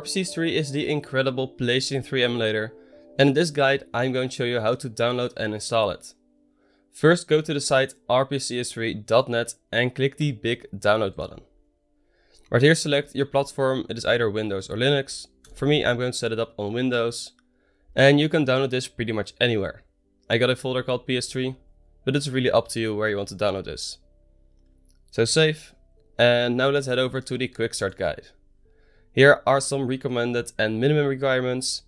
RPC3 is the incredible PlayStation 3 emulator and in this guide I'm going to show you how to download and install it. First go to the site rpcs3.net and click the big download button. Right here select your platform, it is either Windows or Linux. For me I'm going to set it up on Windows and you can download this pretty much anywhere. I got a folder called PS3 but it's really up to you where you want to download this. So save and now let's head over to the quick start guide. Here are some recommended and minimum requirements.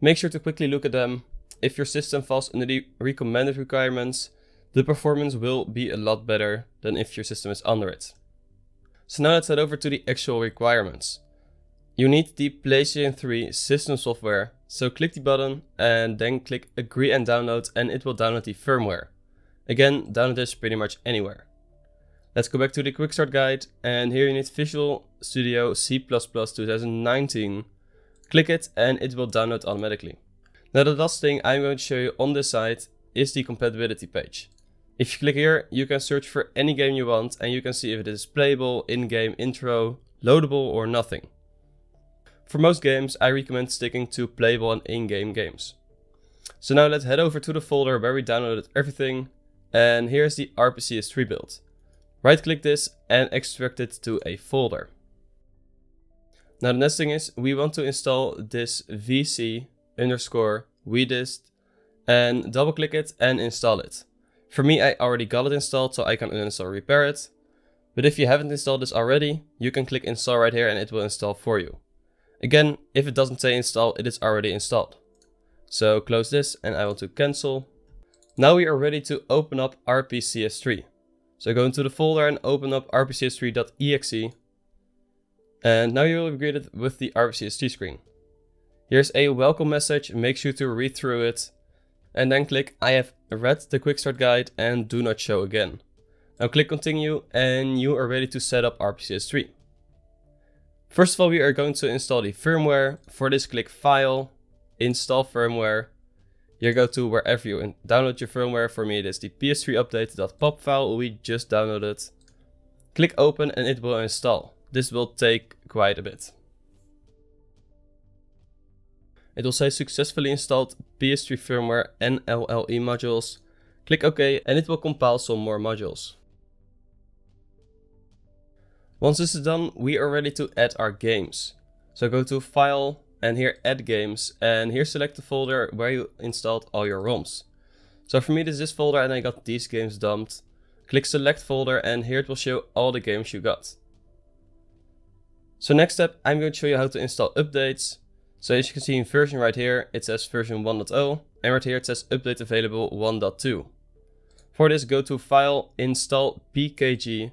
Make sure to quickly look at them. If your system falls under the recommended requirements, the performance will be a lot better than if your system is under it. So now let's head over to the actual requirements. You need the PlayStation 3 system software, so click the button and then click agree and download and it will download the firmware. Again, download this pretty much anywhere. Let's go back to the quick start guide and here you need Visual Studio C++ 2019. Click it and it will download automatically. Now the last thing I'm going to show you on this site is the compatibility page. If you click here, you can search for any game you want and you can see if it is playable, in-game, intro, loadable or nothing. For most games, I recommend sticking to playable and in-game games. So now let's head over to the folder where we downloaded everything and here's the rpcs 3 build. Right click this and extract it to a folder. Now the next thing is we want to install this vc underscore wedist and double click it and install it. For me, I already got it installed, so I can uninstall repair it. But if you haven't installed this already, you can click install right here and it will install for you. Again, if it doesn't say install, it is already installed. So close this and I want to cancel. Now we are ready to open up RPCS3. So go into the folder and open up rpchistory.exe. And now you will be greeted with the rpcs3 screen. Here's a welcome message, make sure to read through it. And then click I have read the quick start guide and do not show again. Now click continue and you are ready to set up rpcs3. First of all, we are going to install the firmware. For this, click file, install firmware, you go to wherever you download your firmware. For me, it is the PS3 update.pop file we just downloaded. Click open and it will install. This will take quite a bit. It will say successfully installed PS3 firmware and LLE modules. Click OK and it will compile some more modules. Once this is done, we are ready to add our games. So go to File, and here add games and here select the folder where you installed all your ROMs. So for me this is this folder and I got these games dumped. Click select folder and here it will show all the games you got. So next step I'm going to show you how to install updates. So as you can see in version right here it says version 1.0 and right here it says update available 1.2. For this go to file install pkg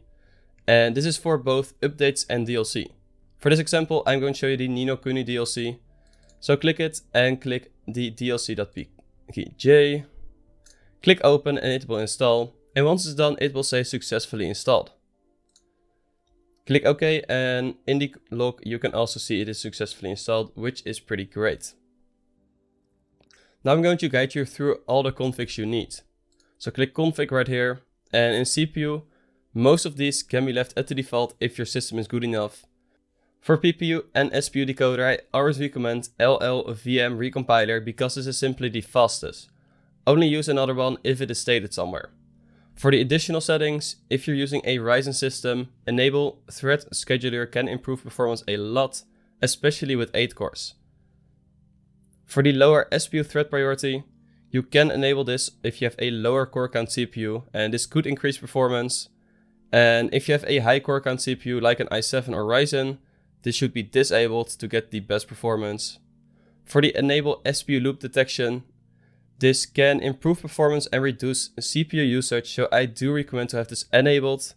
and this is for both updates and DLC. For this example, I'm going to show you the Nino Kuni DLC. So click it and click the DLC.pkj. Click open and it will install. And once it's done, it will say successfully installed. Click OK and in the log you can also see it is successfully installed, which is pretty great. Now I'm going to guide you through all the configs you need. So click config right here and in CPU, most of these can be left at the default if your system is good enough for PPU and SPU decoder, I always recommend LLVM recompiler because this is simply the fastest. Only use another one if it is stated somewhere. For the additional settings, if you're using a Ryzen system, enable thread scheduler can improve performance a lot, especially with 8 cores. For the lower SPU thread priority, you can enable this if you have a lower core count CPU and this could increase performance. And if you have a high core count CPU like an i7 or Ryzen, this should be disabled to get the best performance. For the enable SPU loop detection, this can improve performance and reduce CPU usage, so I do recommend to have this enabled.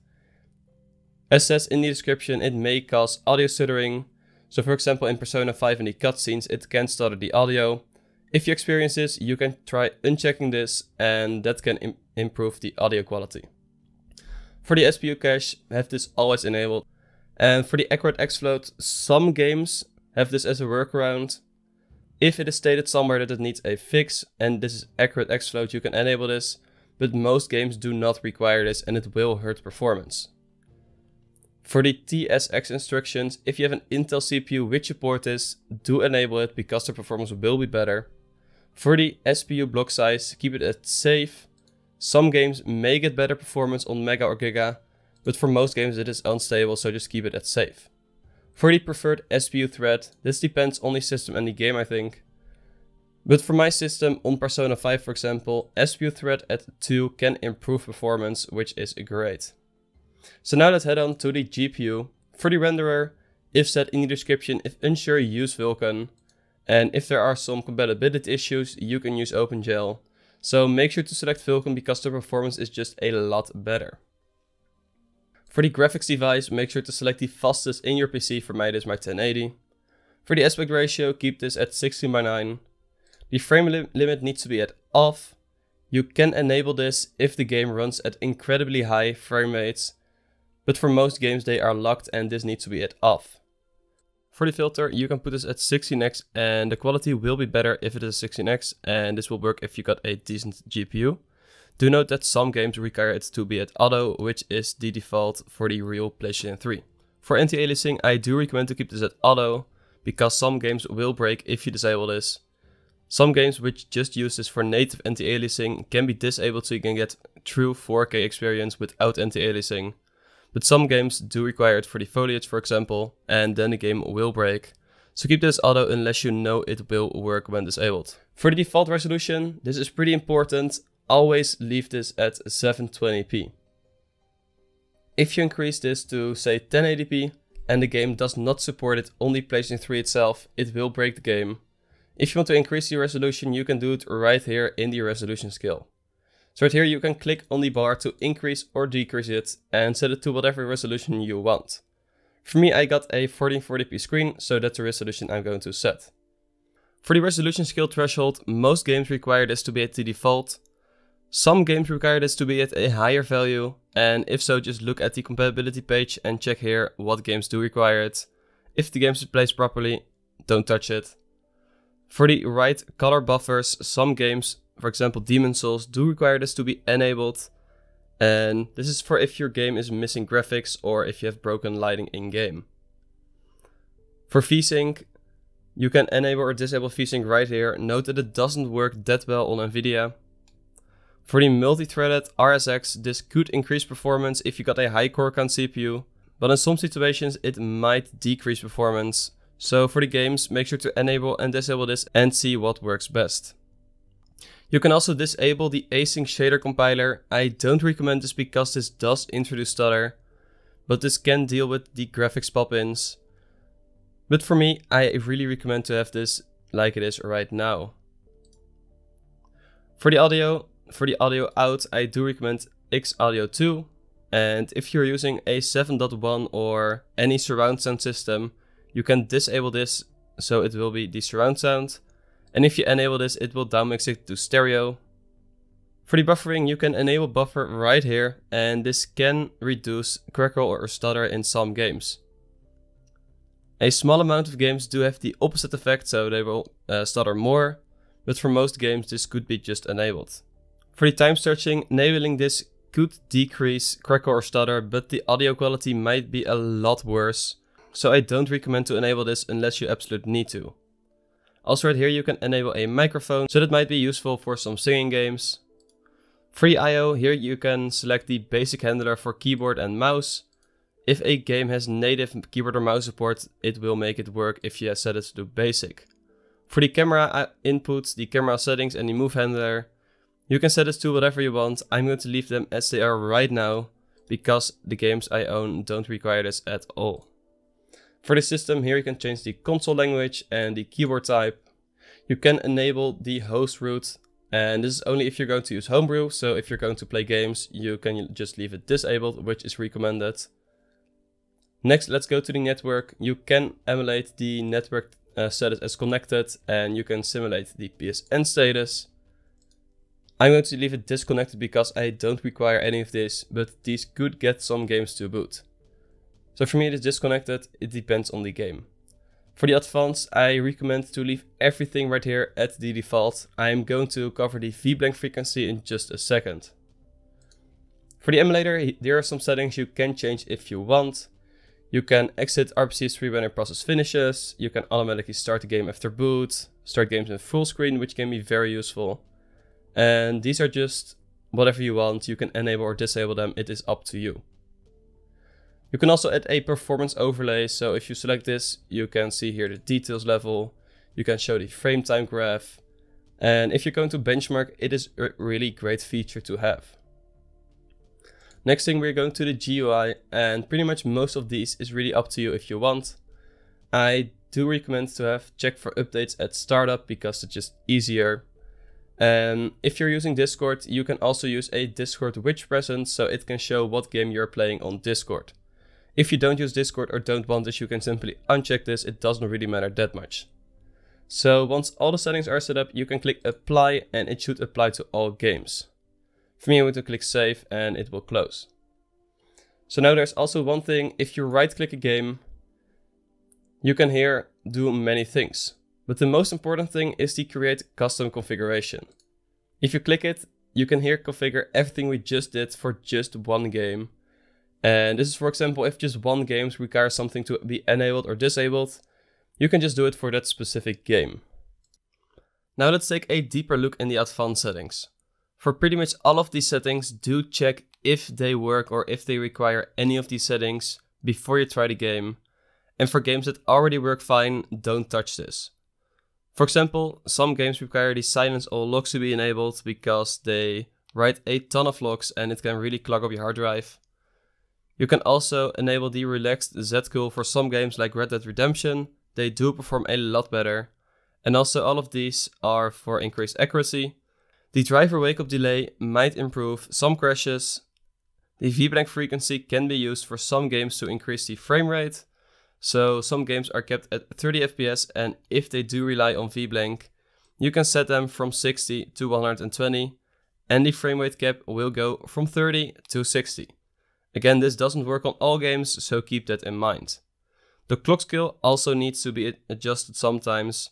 As says in the description, it may cause audio stuttering. So for example, in Persona 5 in the cutscenes, it can stutter the audio. If you experience this, you can try unchecking this and that can Im improve the audio quality. For the SPU cache, have this always enabled. And for the accurate xfloat, some games have this as a workaround. If it is stated somewhere that it needs a fix and this is accurate xfloat, you can enable this, but most games do not require this and it will hurt performance. For the TSX instructions, if you have an Intel CPU which supports this, do enable it because the performance will be better. For the SPU block size, keep it at safe. Some games may get better performance on Mega or Giga, but for most games it is unstable so just keep it at safe. For the preferred SPU thread, this depends on the system and the game I think. But for my system, on Persona 5 for example, SPU thread at 2 can improve performance, which is great. So now let's head on to the GPU. For the renderer, if said in the description, if unsure use Vulkan. And if there are some compatibility issues, you can use OpenGL. So make sure to select Vulkan because the performance is just a lot better. For the graphics device, make sure to select the fastest in your PC, for me it is my 1080. For the aspect ratio, keep this at 16 by 9. The frame limit needs to be at off. You can enable this if the game runs at incredibly high frame rates, but for most games they are locked and this needs to be at off. For the filter, you can put this at 16x and the quality will be better if it is 16x and this will work if you got a decent GPU. Do note that some games require it to be at auto, which is the default for the real PlayStation 3. For anti-aliasing, I do recommend to keep this at auto, because some games will break if you disable this. Some games which just use this for native anti-aliasing can be disabled so you can get true 4K experience without anti-aliasing. But some games do require it for the foliage for example, and then the game will break. So keep this auto unless you know it will work when disabled. For the default resolution, this is pretty important always leave this at 720p. If you increase this to say 1080p and the game does not support it on the PlayStation 3 itself, it will break the game. If you want to increase the resolution, you can do it right here in the resolution scale. So right here you can click on the bar to increase or decrease it and set it to whatever resolution you want. For me I got a 1440p screen, so that's the resolution I'm going to set. For the resolution scale threshold, most games require this to be at the default, some games require this to be at a higher value, and if so just look at the compatibility page and check here what games do require it. If the game is placed properly, don't touch it. For the right color buffers, some games, for example Demon Souls, do require this to be enabled. And this is for if your game is missing graphics or if you have broken lighting in game. For VSync, you can enable or disable VSync right here. Note that it doesn't work that well on Nvidia. For the multi-threaded RSX, this could increase performance if you got a high core count CPU, but in some situations it might decrease performance. So for the games, make sure to enable and disable this and see what works best. You can also disable the async shader compiler. I don't recommend this because this does introduce stutter, but this can deal with the graphics pop-ins. But for me, I really recommend to have this like it is right now. For the audio, for the audio out, I do recommend X-Audio 2. And if you're using a 7.1 or any surround sound system, you can disable this so it will be the surround sound. And if you enable this, it will downmix it to stereo. For the buffering, you can enable buffer right here, and this can reduce crackle or stutter in some games. A small amount of games do have the opposite effect, so they will uh, stutter more, but for most games this could be just enabled. For the time stretching, enabling this could decrease crackle or stutter, but the audio quality might be a lot worse, so I don't recommend to enable this unless you absolutely need to. Also right here you can enable a microphone, so that might be useful for some singing games. Free I.O. here you can select the basic handler for keyboard and mouse. If a game has native keyboard or mouse support, it will make it work if you set it to basic. For the camera inputs, the camera settings and the move handler, you can set this to whatever you want. I'm going to leave them as they are right now because the games I own don't require this at all. For the system here you can change the console language and the keyboard type. You can enable the host root and this is only if you're going to use homebrew. So if you're going to play games you can just leave it disabled which is recommended. Next let's go to the network. You can emulate the network uh, status as connected and you can simulate the PSN status. I'm going to leave it disconnected because I don't require any of this, but these could get some games to boot. So for me it is disconnected, it depends on the game. For the advanced, I recommend to leave everything right here at the default. I am going to cover the VBlank frequency in just a second. For the emulator, there are some settings you can change if you want. You can exit RPC3 when a process finishes. You can automatically start the game after boot, start games in full screen, which can be very useful. And these are just whatever you want. You can enable or disable them. It is up to you. You can also add a performance overlay. So if you select this, you can see here the details level. You can show the frame time graph. And if you're going to benchmark, it is a really great feature to have. Next thing, we're going to the GUI and pretty much most of these is really up to you if you want. I do recommend to have check for updates at startup because it's just easier um, if you're using Discord, you can also use a Discord Witch presence so it can show what game you're playing on Discord. If you don't use Discord or don't want this, you can simply uncheck this, it doesn't really matter that much. So once all the settings are set up, you can click apply and it should apply to all games. For me, I'm going to click save and it will close. So now there's also one thing, if you right click a game, you can here do many things. But the most important thing is the create custom configuration. If you click it, you can here configure everything we just did for just one game. And this is for example, if just one game requires something to be enabled or disabled, you can just do it for that specific game. Now let's take a deeper look in the advanced settings. For pretty much all of these settings, do check if they work or if they require any of these settings before you try the game. And for games that already work fine, don't touch this. For example, some games require the silence all locks to be enabled because they write a ton of logs and it can really clog up your hard drive. You can also enable the relaxed Z Z-cool for some games like Red Dead Redemption, they do perform a lot better. And also all of these are for increased accuracy. The driver wake-up delay might improve some crashes. The VBlank frequency can be used for some games to increase the frame rate. So some games are kept at 30 FPS and if they do rely on VBlank, you can set them from 60 to 120 and the frame rate cap will go from 30 to 60. Again, this doesn't work on all games, so keep that in mind. The clock scale also needs to be adjusted sometimes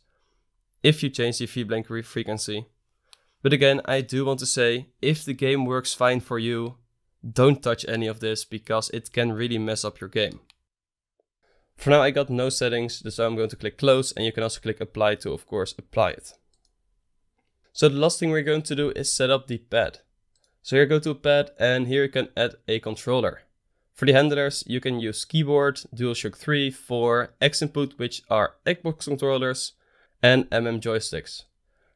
if you change the VBlank frequency. But again, I do want to say, if the game works fine for you, don't touch any of this because it can really mess up your game. For now, I got no settings, so I'm going to click close and you can also click apply to, of course, apply it. So the last thing we're going to do is set up the pad. So here go to pad and here you can add a controller. For the handlers, you can use keyboard, DualShock 3, 4, X input, which are Xbox controllers, and MM joysticks.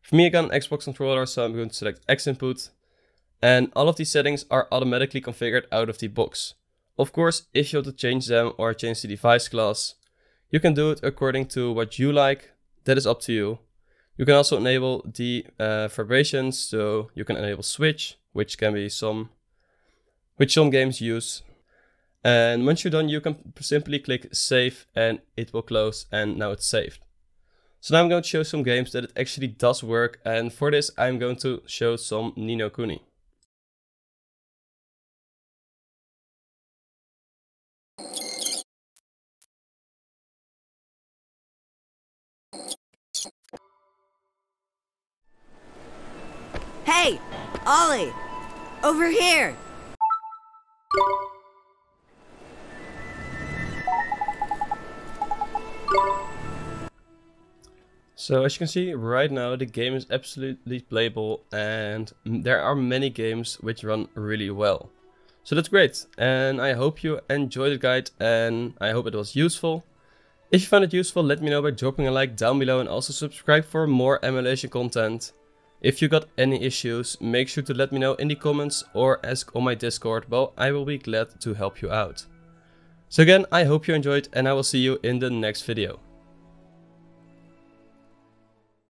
For me, I got an Xbox controller, so I'm going to select X input. And all of these settings are automatically configured out of the box. Of course, if you want to change them or change the device class, you can do it according to what you like. That is up to you. You can also enable the uh, vibrations, so you can enable switch, which can be some, which some games use. And once you're done, you can simply click save and it will close and now it's saved. So now I'm going to show some games that it actually does work and for this I'm going to show some Nino Kuni. Hey, Ollie, over here. So as you can see right now the game is absolutely playable and there are many games which run really well. So that's great and I hope you enjoyed the guide and I hope it was useful. If you found it useful let me know by dropping a like down below and also subscribe for more emulation content. If you got any issues, make sure to let me know in the comments or ask on my Discord, Well, I will be glad to help you out. So again, I hope you enjoyed and I will see you in the next video.